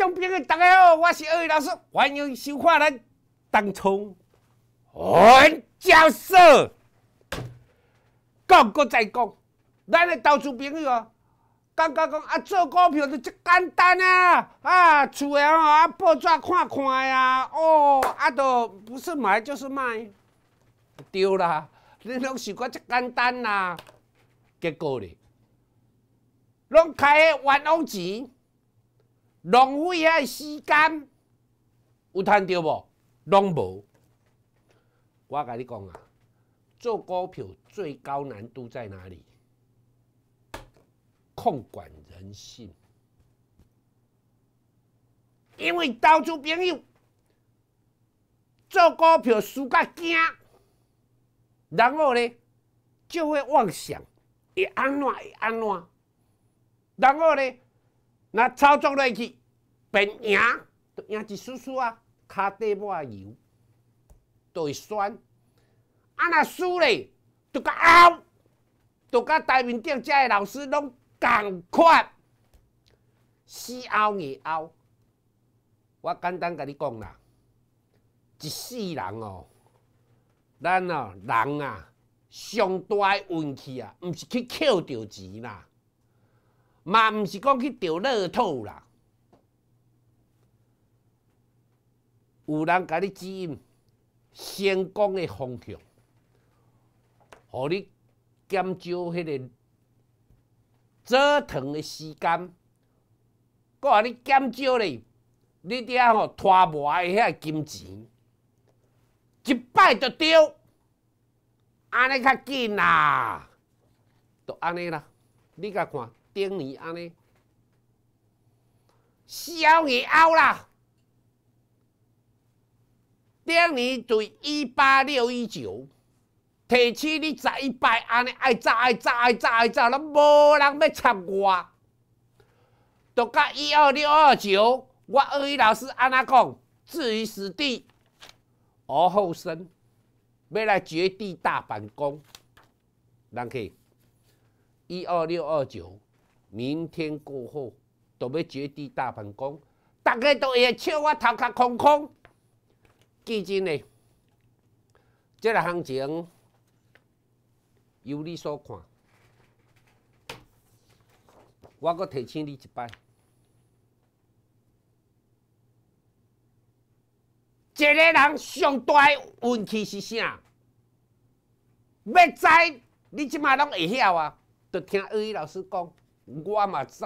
众朋友，大家好，我是二位老师，欢迎收看《咱当冲换角色》，讲过再讲，咱的到处朋友啊，讲讲讲啊，做股票就即简单啊！啊，厝诶啊，报纸看看呀，哦，啊，都不是买就是卖，对啦，你拢想讲即简单啦，结果呢，拢开冤枉钱。浪费遐时间，有赚到无？拢无。我甲你讲啊，做股票最高难度在哪里？控管人性。因为投资朋友做股票输甲惊，然后呢就会妄想，会安怎？会安怎？然后呢，那操作落去。平赢，就赢一输输啊！骹底抹油，都会酸。啊，若输咧，就甲拗，就甲台面顶，遮个老师拢共款，死拗硬拗。我简单甲你讲啦，一世人哦，咱哦人啊，上大运气啊，毋是去捡着钱啦，嘛毋是讲去钓乐透啦。有人甲你指引，成功的方向，互你减少迄个折腾的时间，佮你减少咧，你嗲吼拖磨嘅遐金钱，一摆就丢，安尼较紧啦，就安尼啦，你甲看顶年安尼，烧热欧啦。两年对一八六一九，提起你再摆安尼，爱炸爱炸爱炸爱炸，拢无人要插我。到甲一二六二九，我二语老师安那讲，置于死地而后生，要来绝地大反攻。人去一二六二九，明天过后，都要绝地大反攻，大家都会笑我头壳空空。最近呢，这个行情由你所看，我阁提醒你一摆，一个人上大运气是啥？要知你即马拢会晓啊？就听阿语老师讲，我嘛知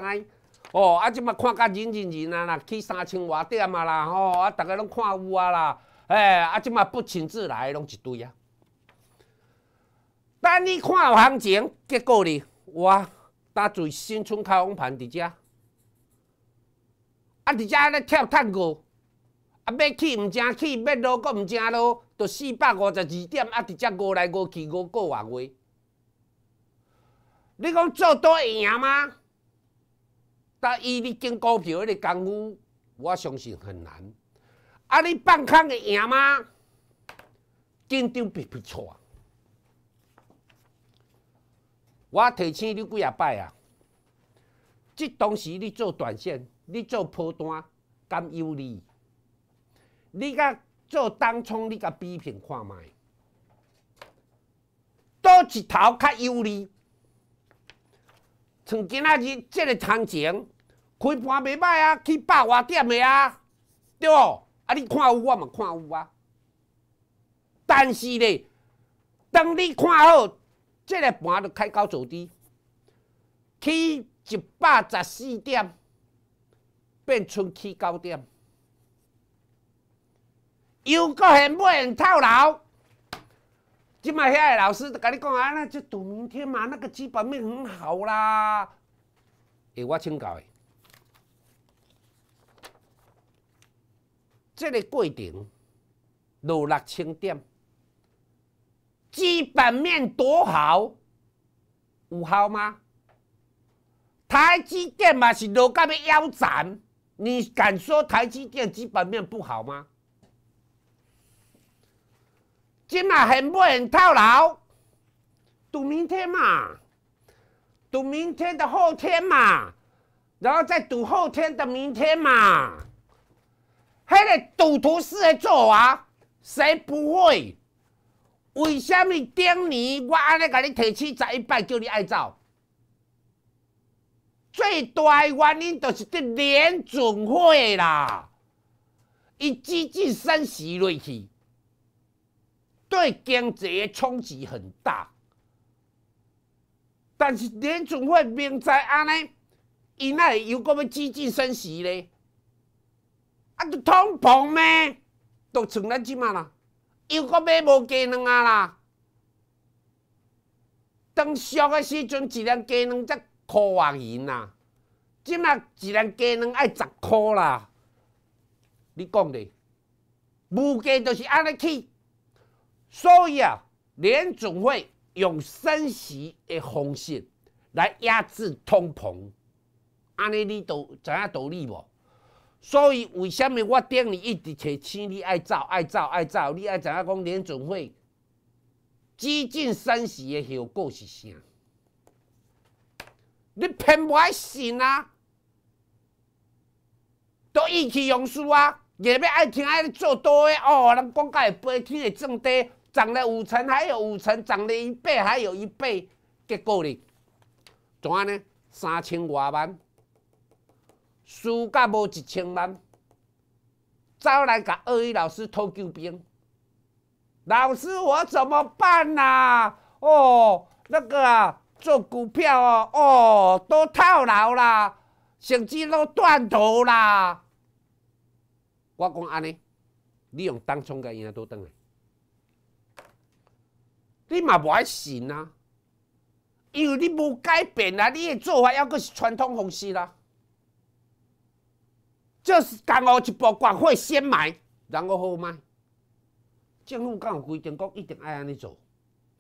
哦。啊，即马看甲人人人啊啦，去三千外点啊啦，吼啊，逐个拢看有啊啦。哎，啊，即嘛不请自来，拢一堆啊！等你看行情结果呢？我搭最新村开往盘伫遮，啊伫遮咧跳探戈，啊要起毋成起，要落阁毋成落，到四百五十二点啊，伫遮乌来乌去乌个外月。你讲做多赢吗？但伊咧进股票迄个功夫，我相信很难。啊！你放空会赢吗？紧张不不错啊！我提醒你几啊摆啊，即当时你做短线，你做波段，敢有利？你甲做当冲，你甲比评看卖，倒一头较有利。像今仔日即个行情开盘袂歹啊，去百外点的啊，对无？啊！你看有，我嘛看有啊。但是咧，当你看好，即个盘就开高走低，起一百十四点，变成起九点，又搁现买现套牢。即卖遐个老师都甲你讲啊，那就赌明天嘛，那个基本面很好啦。诶，我请教诶。这个过程落六千点，基本面多好，有效吗？台积电嘛是落个要腰斩，你敢说台积电基本面不好吗？今嘛很不很套牢，赌明天嘛，赌明天的后天嘛，然后再赌后天的明天嘛。迄个赌徒式的做法，谁不会？为什么顶年我安尼甲你提醒十一摆叫你爱走？最大的原因就是伫联总会啦，伊激进升息落去，对经济的冲击很大。但是联总会明知安尼，伊会又搁要激进升息咧？啊，通膨咩？著像咱即嘛啦，又阁买无鸡卵啊啦！当俗的时阵，一只鸡卵才箍块银啦，即嘛一只鸡卵爱十箍啦。你讲咧，物价就是安尼起，所以啊，联总会用升息的方式来压制通膨。安尼你都知影道理无？所以，为虾物我顶你一直提，醒你爱走爱走爱走？你爱怎样讲？联准会几近三十的效果是啥？你偏不信啊？都意气用事啊！也要爱听爱做多的哦。人讲告的飞天的涨低，涨了五成，还有五成；涨了一倍，还有一倍。结果呢？怎安呢？三千外万。输甲无一千万，走来甲二一老师偷救兵。老师，我怎么办啊？哦，那个做股票哦，哦都套牢啦，甚至都断头啦。我讲安尼，你用当冲个应该都得来，你嘛无爱信呐，因为你无改变啦，你的做法犹阁是传统方式啦。就是刚我一步，赶快先买，然后后买。政府敢有规定讲一定爱安尼做？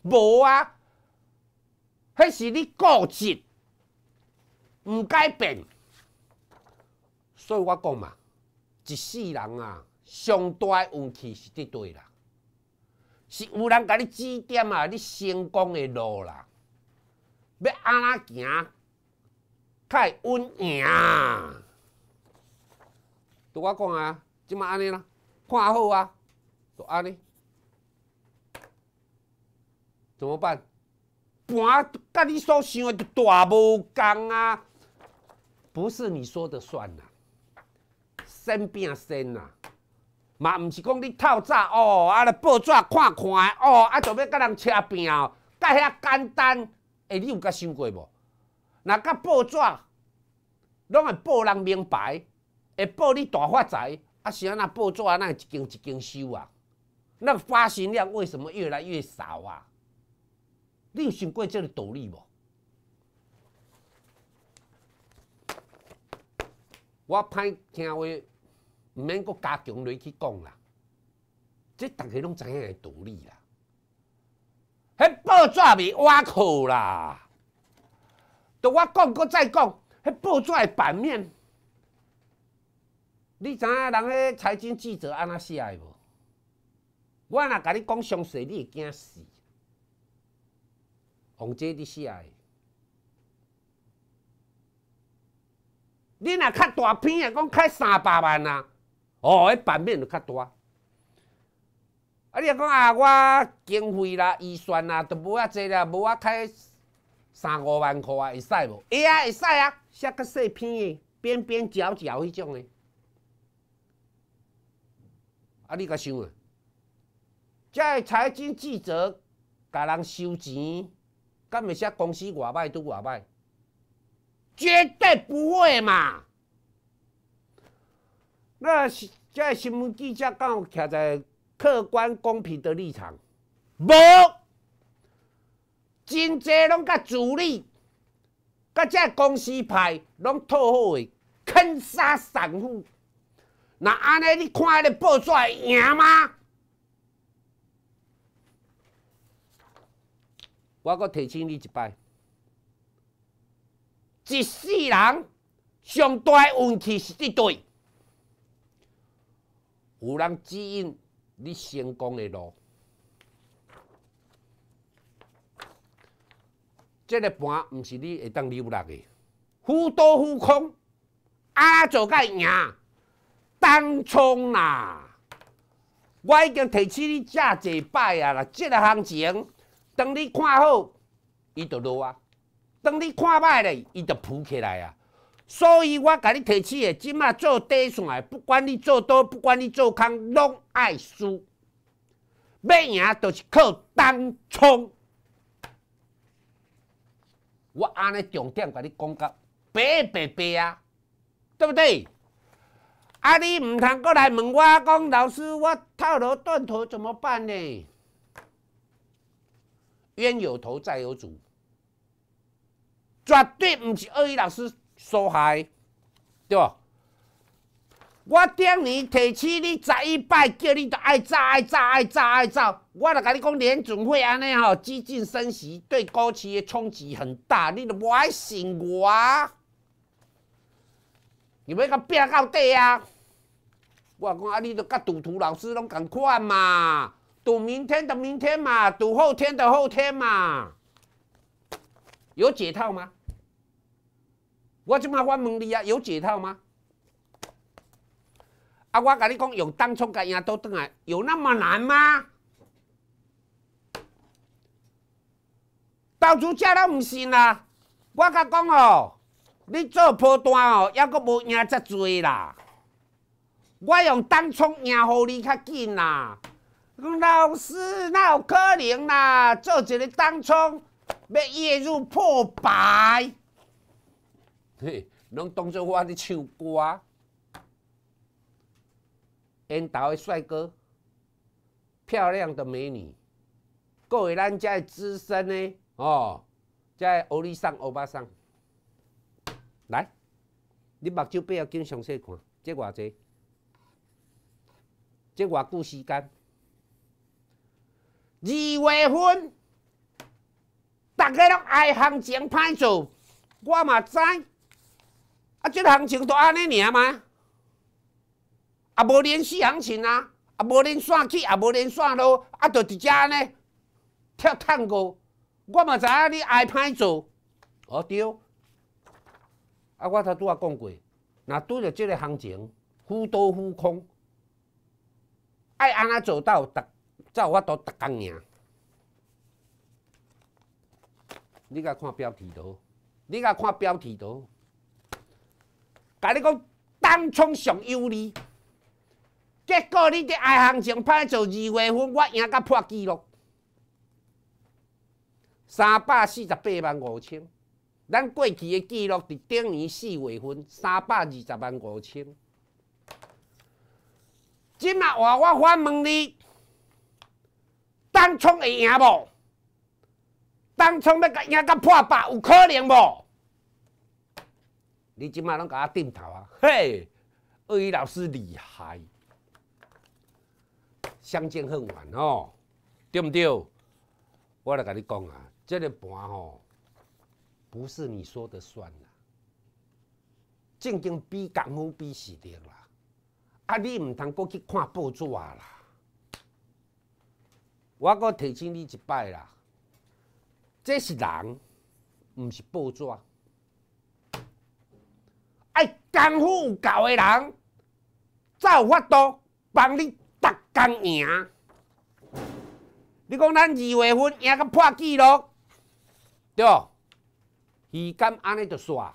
无啊，迄是你固执，毋改变。所以我讲嘛，一世人啊，上大运气是伫对啦，是有人甲你指点啊，你成功诶路啦，要安那行，较会稳赢。拄我讲啊，即马安尼啦，看好啊，就安尼，怎么办？盘甲你所想的就大无同啊！不是你说的算呐，先变生啦。嘛毋是讲你透早哦，啊咧报纸看看诶，哦啊就欲甲人拼哦，甲遐简单诶，你有甲想过无？若甲报纸，拢会报人明白。会报你大发财，啊！是安那报纸啊，那一间一间收啊，那发行量为什么越来越少啊？你有想过这个道理无？我歹听话，毋免阁加强落去讲啦，这逐个拢知影个道理啦。迄报纸咪挖苦啦，等我讲过再讲，迄报纸版面。你知影人迄财经记者安怎写的无？我若甲你讲详细，你会惊死。王姐汝写的。你若较大篇的，讲开三百万啊，哦，诶版面就较大。啊，你若讲啊，我经费啦、预算啦，都无遐济啦，无我开三五万块啊，会使无？会啊，会使啊，写较细篇的，边边角角迄种的。你甲收啊？这财经记者甲人收钱，敢会写公司外卖都外卖？绝对不会嘛！那这些新闻记者敢有站在客观公平的立场？无，真侪拢甲主力、甲这公司派，拢套好诶，坑杀散户。那安尼，你看迄个报纸会赢吗？我阁提醒你一摆，一世人上大运气是这对，有人指引你成功诶路。这个盘毋是你会当流落诶，富多富空，安做甲赢？当冲啊！我已经提醒你遮侪摆啊啦，即个行情，当你看好，伊就落啊；当你看歹咧，伊就浮起来啊。所以，我甲你提醒诶，即马做短线，不管你做多，不管你做空，拢爱输。要赢，就是靠当冲。我安尼重点甲你讲个，白白白啊，对不对？啊！你毋通阁来问我讲，老师，我套路断头怎么办呢？冤有头债有主，绝对毋是恶意老师所害，对无？我顶年提醒你十一摆，叫你都爱炸爱炸爱炸爱炸，我来甲你讲，联储会安尼吼，激进升息对股市的冲击很大，你都无爱信我，你要甲拼到底啊？我讲啊，你都甲赌徒老师拢共看嘛，赌明天的明天嘛，赌后天的后天嘛，有解套吗？我即马我问你啊，有解套吗？啊，我甲你讲，用当冲甲赢倒转来，有那么难吗？到处加拢毋信啦，我甲讲哦，你做破单哦，抑阁无赢遮侪啦。我用单冲赢，互你较紧啦！老师，哪有可能啦？做一个单冲，要月入破百。嘿，拢当做我咧唱歌。英达，的帅哥，漂亮的美女，各位咱在资深呢，哦，遮欧里桑、欧巴桑，来，你目睭不要经常细看，这偌济。即偌久时间，二月份，逐个拢爱行情歹做，我嘛知。啊，即行情都安尼尔吗？啊，无连续行情啊，啊，无连续起，啊，无连续落，啊，就伫接安尼跳探高。我嘛知影你爱歹做。哦，对。啊，我头拄啊讲过，若拄着即个行情，忽多忽空。爱安怎做到？才有法度逐工赢。你甲看标题图，你甲看标题图。甲你讲，当初上有利，结果你伫爱行情，歹做二月份，我赢甲破纪录，三百四十八万五千。咱过去的纪录伫顶年四月份，三百二十万五千。今嘛话，我反问你，当初会赢无？当初要赢甲破百，有可能无？你即嘛拢甲我顶头啊！嘿，鳄鱼老师厉害，相见恨晚哦，对毋对？我来甲你讲啊，即个盘吼，不是你说的算啦，正经比功夫比实力啦。啊！你毋通阁去看报纸啦，我阁提醒你一摆啦，这是人，毋是报纸。爱功夫有够的人，才有法度帮你逐工赢。你讲咱二月份赢阁破纪录，对无？鱼竿安尼就煞。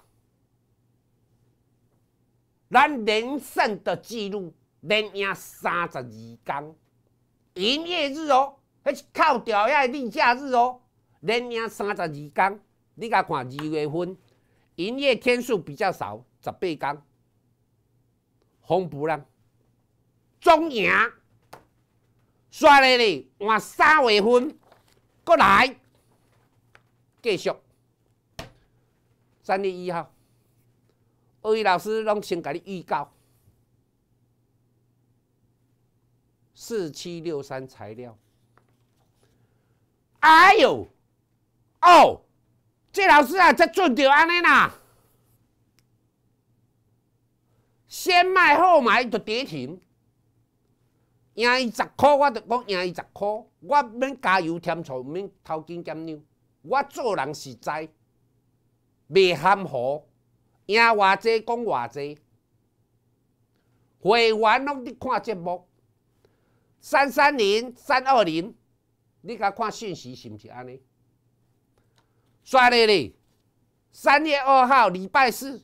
咱连胜的记录连赢三十二天，营业日哦，迄是靠掉下的例假日哦，连赢三十二天。你甲看二月份营业天数比较少，十八天，风不浪，中赢，唰咧咧，换三月份，过来继续，三月一号。二位老师，拢先甲你预告四七六三材料。哎呦，哦，这老师啊，这做着安尼啦，先卖后买就跌停。赢伊十块，我着讲赢伊十块，我免加油添醋，免偷金减料，我做人是在，袂含糊。赢外济讲外济，会员拢伫看节目，三三零、三二零，你甲看信息是毋是安尼？刷咧咧，三月二号礼拜四，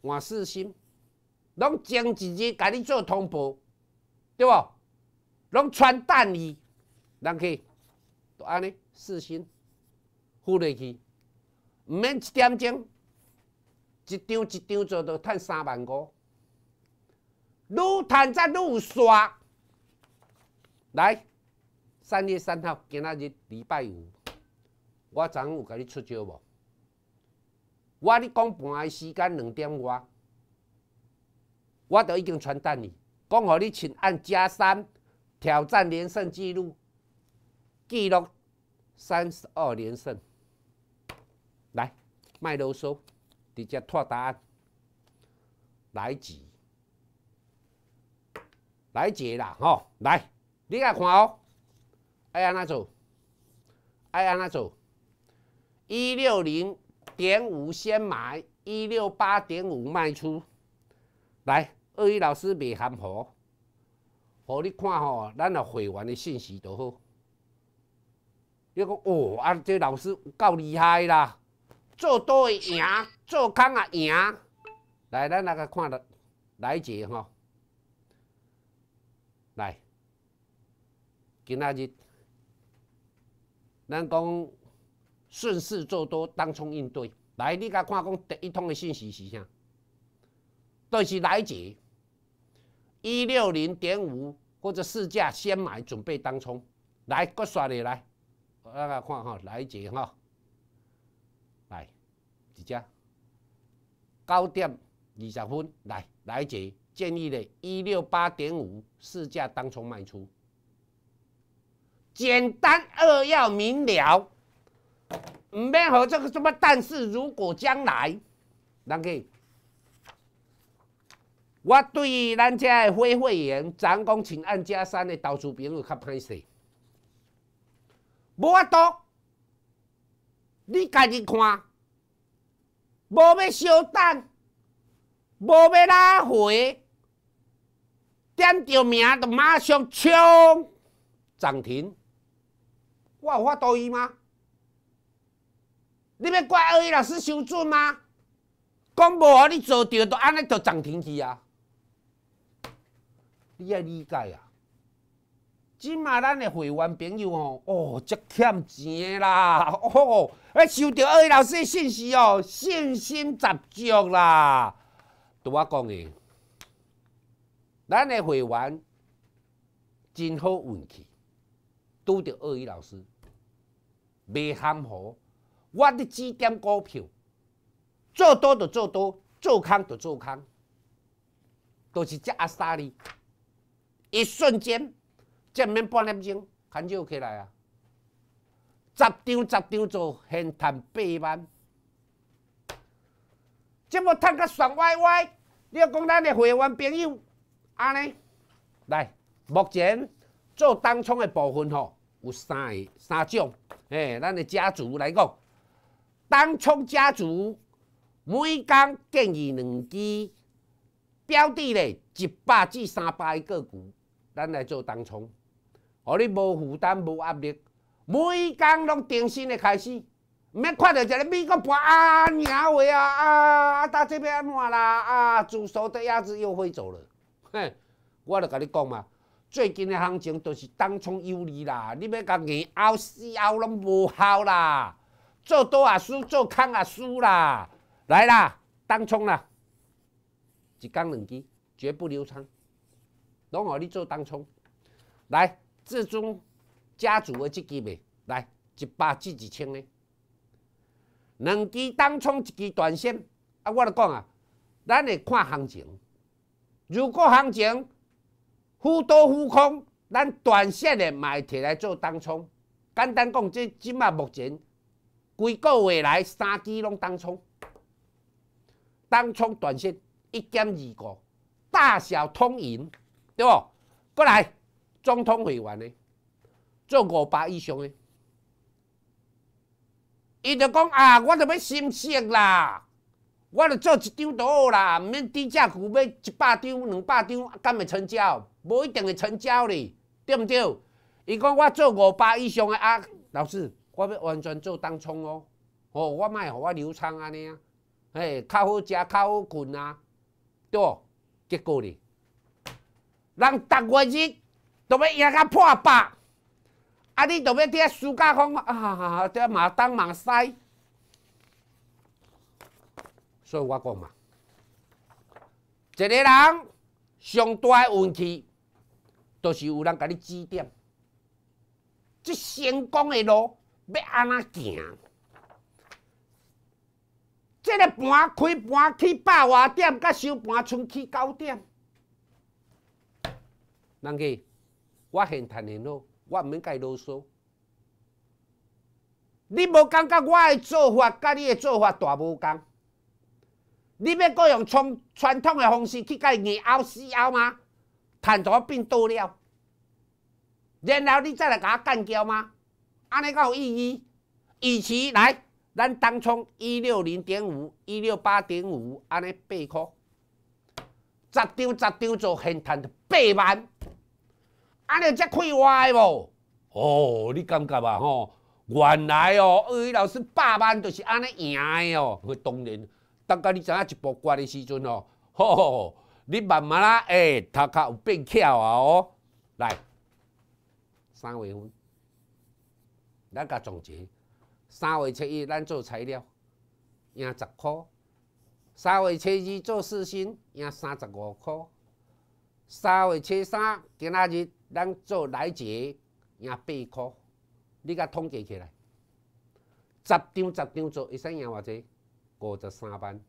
我四星，拢将一日甲你做通报，对无？拢传单衣，人去？都安尼，四星，付入去，毋免一点钟。一张一张做，就趁三万五。越则愈越刷。来，三月三号，今仔日礼拜五，我昨昏有甲你出招无？我咧讲盘个时间两点外，我都已经传单你，讲互你请按加三挑战连胜记录，记录三十二连胜。来，麦卢梭。直接答案。来几来几啦吼！来，你来看哦。哎呀，那组？哎呀，那组？一六零点五先买，一六八点五卖出。来，二一老师未含糊，互你看吼，咱若会员的信息都好。你讲哦啊，这老师够厉害啦！做多会赢，做空也赢。来，咱来个看了，来一节吼。来，今仔日，咱讲顺势做多，当冲应对。来，你甲看，讲第一通的信息是啥？都是来一节？一六零点五或者市价先买，准备当冲。来，搁刷咧，来，咱甲看哈，来一节吼。几只高点二十分，来来者，建议的一六八点五市价当冲卖出，简单扼要明了，唔免学这个什么。但是如果将来，人个？我对咱遮的非会员，咱讲请按加三的投资朋友较歹势，无法度，你家己看。无要相等，无要拉回，点着名就马上冲涨停。我有法度伊吗？你要怪二位老师修准吗？讲无互你做着就安尼着涨停去啊，你要理解啊。起码咱的会员朋友哦，哦，足欠钱啦，哦，咧收到二姨老师的信息哦，信心十足啦。对我讲的，咱的会员真好运气，拄到二姨老师，未含糊。我伫指点股票，做多就做多，做空就做空，都是只阿三哩，一瞬间。即面免半粒钟，牵手起来啊！十张十张做，现赚八万，即么赚个爽歪歪！你要讲咱的会员朋友，安尼来。目前做当冲的部分吼，有三个三种。诶，咱的家族来讲，当冲家族，每天建议两支标的咧，一百至三百个股，咱来做当冲。哦，你无负担、无压力，每工拢重新的开始，毋免看到一个美国破鸭会啊！啊，啊，这边安怎啦？啊，煮熟的鸭子又飞走了。哼，我就甲你讲嘛，最近的行情就是当冲有利啦，你要甲硬熬死熬拢无效啦，做多也输，做空也输啦。来啦，当冲啦，一杠两支，绝不流仓，拢互你做当冲，来。至尊家族的这支呗，来一百至一千嘞，两支当冲，一支短线。啊，我咧讲啊，咱会看行情。如果行情浮多浮空，咱短线的卖摕来做当冲。简单讲，即即嘛目前，规个月来三支拢当冲，当冲短线一减二个，大小通赢，对无？过来。总统会员呢，做五百以上诶，伊就讲啊，我就要心性啦，我著做一张都好啦，毋免低价股买一百张、两百张，敢会成交？无一定会成交哩，对毋对？伊讲我做五百以上诶啊，老师，我要完全做当冲哦，哦，我卖互我流仓安尼啊，嘿，较好食、较好困啊，对结果哩，人逐月日。都要赢到破百，啊！你都要在暑假讲啊啊啊！在马东马西，所以我讲嘛，一个人上大的运气，都是有人给你指点。这成功的路要安怎行？这个盘开盘去百外点，甲收盘冲去九点，人去。我现趁的了，我毋免甲伊啰嗦。你无感觉我诶做法甲你诶做法大无共？你要阁用创传统诶方式去伊硬拗死拗吗？趁咗变多了，然后你再来甲我干交吗？安尼够有意义？以前来咱当初一六零点五、一六八点五安尼八箍十张十张做现赚着八万。安尼才开怀无？哦，你感觉吧吼？原来哦，二语老师百万就是安尼赢诶哦。当然，当家你知影一步挂的时阵哦，吼 吼吼，你慢慢啦，哎，头壳有变巧啊哦。来，三月份，咱甲总结：三月七一咱做材料赢十箍；三月七二做四星，赢三十五箍；三月七三今仔日。咱做来一个赢八块，你甲统计起来，十张十张做，会使赢偌济，五十三万，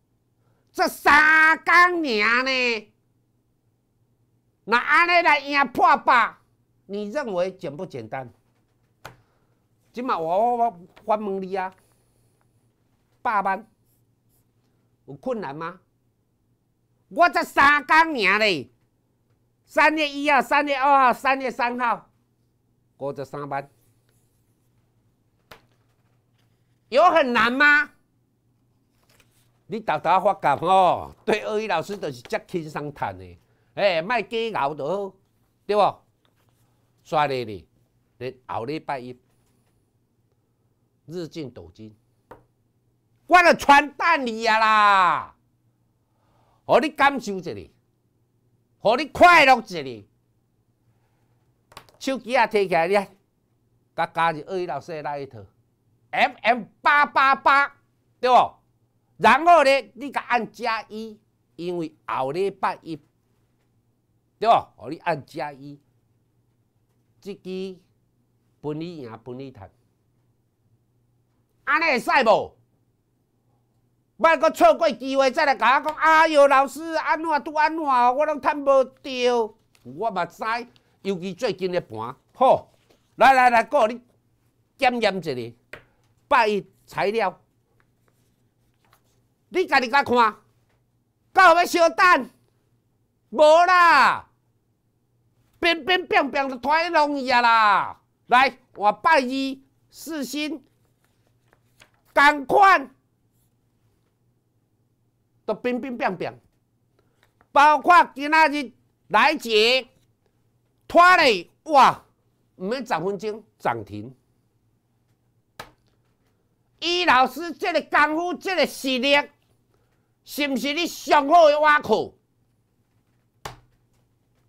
这三工赢呢？那安尼来赢破百，你认为简不简单？即嘛我我我反问你啊，百万有困难吗？我这三工赢嘞。三月一号、三月二号、三月三号，过着三班，有很难吗？你豆豆发觉哦，对二一老师都是遮轻松谈的，哎，卖计较就好，对不？刷哩你后礼拜一，日进斗金，我了传蛋你啊啦！我你感受一下。互你快乐一日，手机啊摕起来，汝啊，甲加二老师的那一套，M M 八八八，对无？然后咧，你甲按加一，因为后礼拜一，对无？互你按加一，即支分你赢，分你赚，安尼会使无？别再错过机会，再来跟我讲哎哟，老师，安怎都安怎，我拢趁无着。我嘛知，尤其最近的盘。好，来来来，哥，你检验一下，百一材料，你家己甲看？到尾小等，无啦，变变变变就太容易啦！来，我百一四星，赶快！都冰冰冰冰，包括今仔日来钱拖累哇，毋免十分钟涨停。伊老师即个功夫，即个实力，是毋是你上好的话课？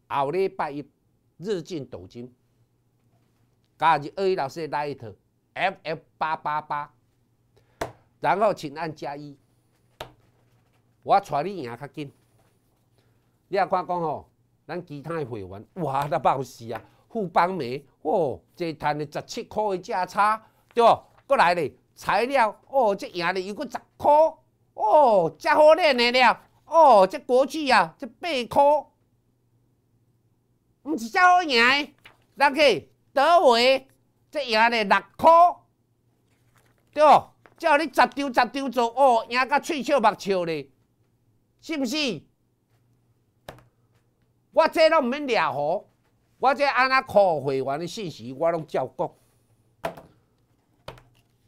后礼拜一日进斗金，加入二一老师的一套 FF 八八八，然后请按加一。我带你赢较紧，你阿看讲吼，咱其他的会员哇，都暴死啊！副邦梅，哦，这赚了十七块的价差，对唔？过来咧，材料，哦，这赢了又过十块，哦，真好赚的了，哦，这国际啊，这八块，唔是较好赢的，咱去德维，这赢了六块，对唔？只要你十张十张做，哦，赢到喙笑目笑咧。是毋是？我这拢毋免掠号，我这安那靠会员的信息，我拢照顾。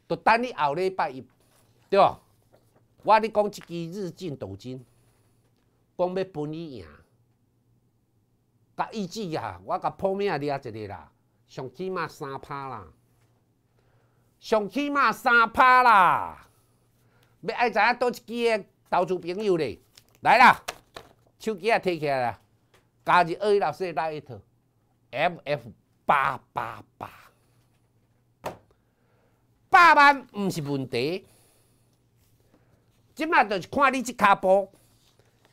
都等你后礼拜一，对我咧讲一支日进斗金，讲要分你赢。甲意志啊，我甲破命掠一个啦，上起码三拍啦，上起码三拍啦。要爱知影倒一支诶投资朋友咧？来啦，手机啊，提起来，啦，加入二老师那一套，FF 八八八，百万毋是问题，即马著是看你即骹步，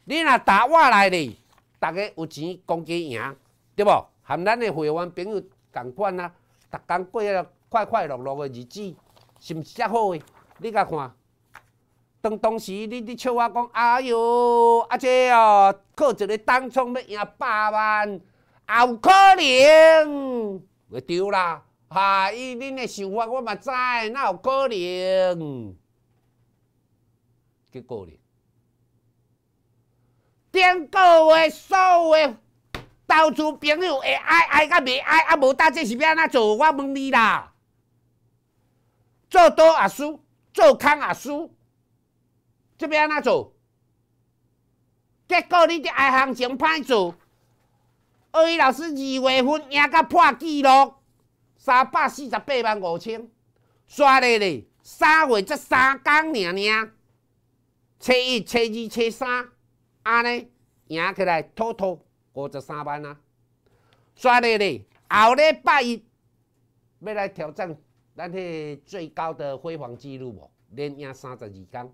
你若打我来哩，逐个有钱，公鸡赢，对无？含咱的会员朋友共款啊，逐工过啊快快乐乐的日子，是毋是较好？诶，你甲看。当当时，你你笑我讲，哎哟啊姐哦靠！一个单冲要赢百万，啊有可能？对啦，哈，伊恁的想法我嘛知，哪有可能？结果呢？顶个月所有投资朋友会爱爱甲袂爱，啊无呾，这是要怎做？我问你啦，做多也输，做空也输。这边安怎做？结果你伫爱行情歹做，二语老师二月份赢到破纪录，三百四十八万五千，刷嘞嘞！三月才三工尔尔，七一、七二、七三，安尼赢起来滔滔五十三万啊！刷嘞嘞！后礼拜一要来挑战咱迄最高的辉煌纪录无？连赢三十二工。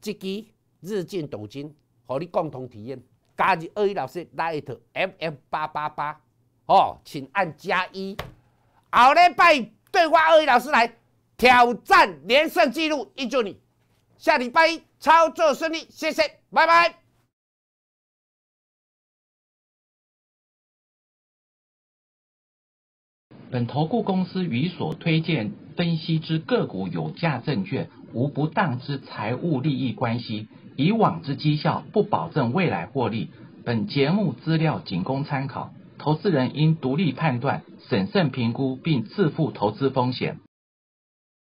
积期日进斗金，和你共同体验。加二一老师拉一头，FM 八八八，哦，请按加一。后利拜对话二一老师来挑战连胜纪录，依祝你。下礼拜一操作顺利，谢谢，拜拜。本投顾公司与所推荐分析之个股有价证券。无不当之财务利益关系，以往之绩效不保证未来获利。本节目资料仅供参考，投资人应独立判断、审慎评估并自负投资风险。